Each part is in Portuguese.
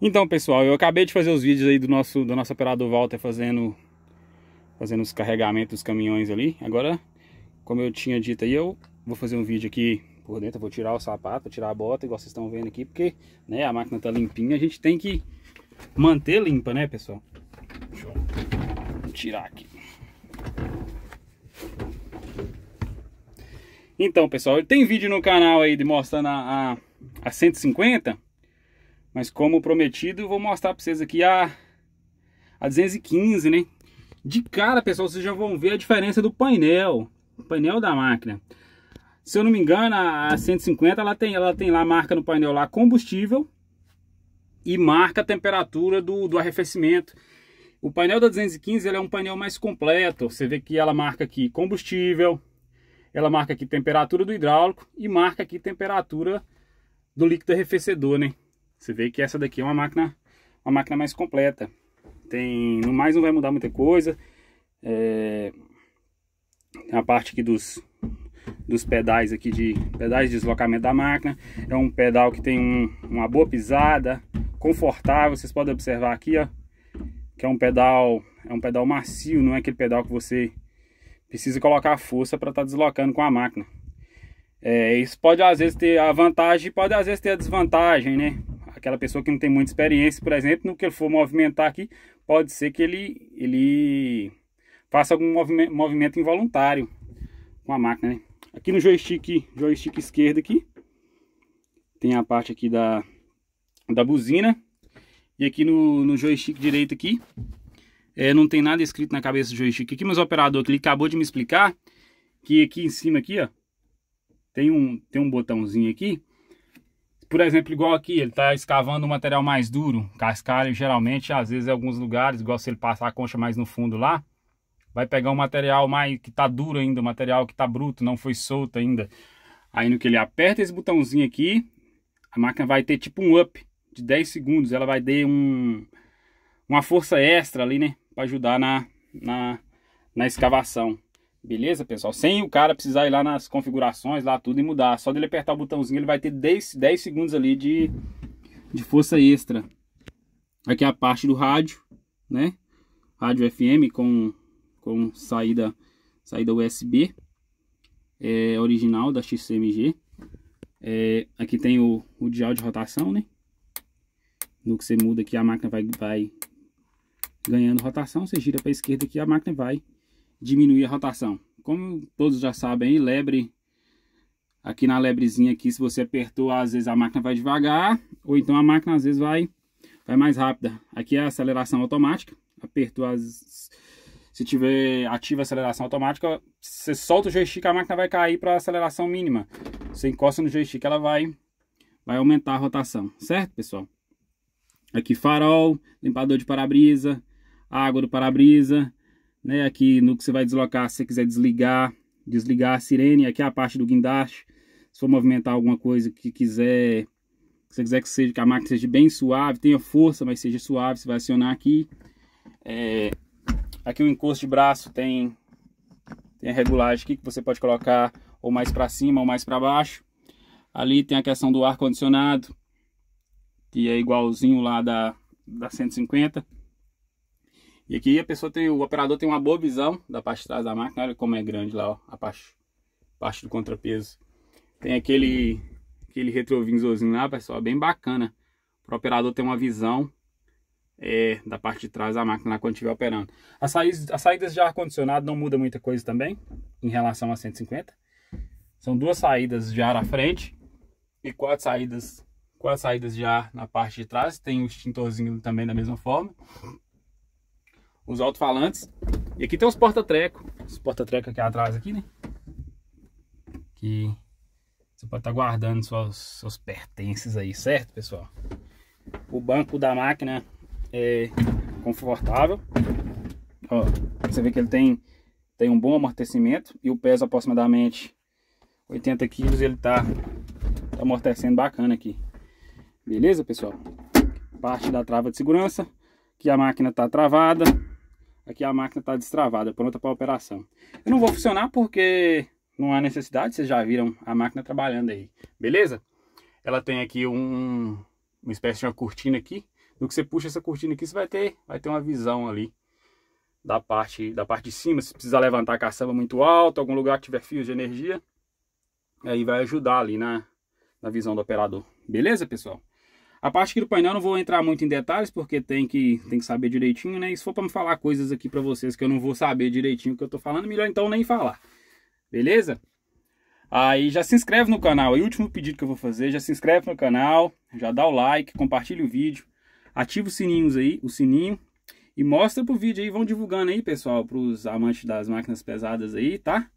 Então, pessoal, eu acabei de fazer os vídeos aí do nosso, do nosso operador Walter fazendo, fazendo os carregamentos dos caminhões ali. Agora, como eu tinha dito aí, eu vou fazer um vídeo aqui por dentro. Eu vou tirar o sapato, tirar a bota, igual vocês estão vendo aqui, porque né, a máquina tá limpinha. A gente tem que manter limpa, né, pessoal? Deixa eu tirar aqui. Então, pessoal, tem vídeo no canal aí de mostrando a, a, a 150 mas como prometido, vou mostrar para vocês aqui a, a 215, né? De cara, pessoal, vocês já vão ver a diferença do painel, painel da máquina. Se eu não me engano, a 150 ela tem, ela tem lá marca no painel lá combustível e marca a temperatura do, do arrefecimento. O painel da 215 ele é um painel mais completo. Você vê que ela marca aqui combustível, ela marca aqui temperatura do hidráulico e marca aqui temperatura do líquido arrefecedor, né? Você vê que essa daqui é uma máquina, uma máquina mais completa. Tem, no mais não vai mudar muita coisa. É, a parte aqui dos, dos pedais aqui de pedais de deslocamento da máquina. É um pedal que tem um, uma boa pisada, confortável. Vocês podem observar aqui, ó, que é um pedal, é um pedal macio, não é aquele pedal que você precisa colocar força para estar tá deslocando com a máquina. É, isso pode às vezes ter a vantagem, pode às vezes ter a desvantagem, né? aquela pessoa que não tem muita experiência, por exemplo, no que ele for movimentar aqui, pode ser que ele, ele faça algum movimento, movimento involuntário com a máquina, né? Aqui no joystick, joystick esquerdo aqui, tem a parte aqui da, da buzina. E aqui no, no joystick direito aqui, é, não tem nada escrito na cabeça do joystick aqui, mas o operador ele acabou de me explicar que aqui em cima aqui, ó, tem um, tem um botãozinho aqui por exemplo, igual aqui, ele está escavando um material mais duro. Cascalho, geralmente, às vezes, em alguns lugares, igual se ele passar a concha mais no fundo lá, vai pegar um material mais que está duro ainda, um material que está bruto, não foi solto ainda. Aí no que ele aperta esse botãozinho aqui, a máquina vai ter tipo um up de 10 segundos. Ela vai ter um, uma força extra ali, né? Para ajudar na, na, na escavação. Beleza, pessoal? Sem o cara precisar ir lá nas configurações, lá tudo e mudar. Só dele apertar o botãozinho, ele vai ter 10, 10 segundos ali de, de força extra. Aqui é a parte do rádio, né? Rádio FM com, com saída, saída USB. É original da XCMG. É, aqui tem o, o dial de rotação, né? No que você muda aqui, a máquina vai, vai ganhando rotação. Você gira para a esquerda aqui, a máquina vai diminuir a rotação. Como todos já sabem, lebre, aqui na lebrezinha aqui, se você apertou, às vezes a máquina vai devagar, ou então a máquina às vezes vai, vai mais rápida. Aqui é a aceleração automática, apertou as... Se tiver ativa a aceleração automática, você solta o joystick, a máquina vai cair para a aceleração mínima. Você encosta no joystick, ela vai, vai aumentar a rotação, certo, pessoal? Aqui farol, limpador de para-brisa, água do para-brisa, né? Aqui no que você vai deslocar, se você quiser desligar, desligar a sirene, aqui é a parte do guindaste. Se for movimentar alguma coisa que quiser, se você quiser que, seja, que a máquina seja bem suave, tenha força, mas seja suave, você vai acionar aqui. É, aqui o encosto de braço tem, tem a regulagem aqui que você pode colocar ou mais para cima ou mais para baixo. Ali tem a questão do ar-condicionado, que é igualzinho lá da, da 150. E aqui a pessoa tem, o operador tem uma boa visão da parte de trás da máquina. Olha como é grande lá, ó, a parte, parte do contrapeso. Tem aquele, aquele retrovisorzinho lá, pessoal, bem bacana. Para o operador ter uma visão é, da parte de trás da máquina lá quando estiver operando. As saídas, as saídas de ar-condicionado não muda muita coisa também em relação a 150. São duas saídas de ar à frente e quatro saídas, quatro saídas de ar na parte de trás. Tem o um extintorzinho também da mesma forma os alto-falantes. E aqui tem uns porta-treco. Os porta-treco aqui atrás, aqui, né? Que você pode estar tá guardando suas, seus pertences aí, certo, pessoal? O banco da máquina é confortável. Ó, você vê que ele tem, tem um bom amortecimento e o peso aproximadamente 80 quilos ele tá, tá amortecendo bacana aqui. Beleza, pessoal? Parte da trava de segurança, que a máquina tá travada, Aqui é a máquina está destravada, pronta para operação. Eu não vou funcionar porque não há necessidade, vocês já viram a máquina trabalhando aí, beleza? Ela tem aqui um, uma espécie de uma cortina aqui. No que você puxa essa cortina aqui, você vai ter, vai ter uma visão ali da parte, da parte de cima. Se precisar levantar a caçamba muito alto, algum lugar que tiver fios de energia, aí vai ajudar ali na, na visão do operador. Beleza, pessoal? A parte aqui do painel não vou entrar muito em detalhes, porque tem que, tem que saber direitinho, né? E se for para falar coisas aqui para vocês que eu não vou saber direitinho o que eu estou falando, melhor então nem falar. Beleza? Aí já se inscreve no canal, E o último pedido que eu vou fazer, já se inscreve no canal, já dá o like, compartilha o vídeo, ativa os sininhos aí, o sininho, e mostra pro vídeo aí, vão divulgando aí, pessoal, pros amantes das máquinas pesadas aí, tá?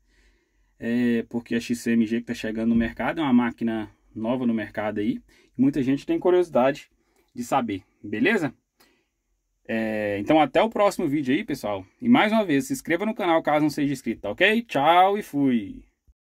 É, porque a XCMG que tá chegando no mercado é uma máquina nova no mercado aí. Muita gente tem curiosidade de saber, beleza? É, então até o próximo vídeo aí, pessoal. E mais uma vez, se inscreva no canal caso não seja inscrito, tá ok? Tchau e fui!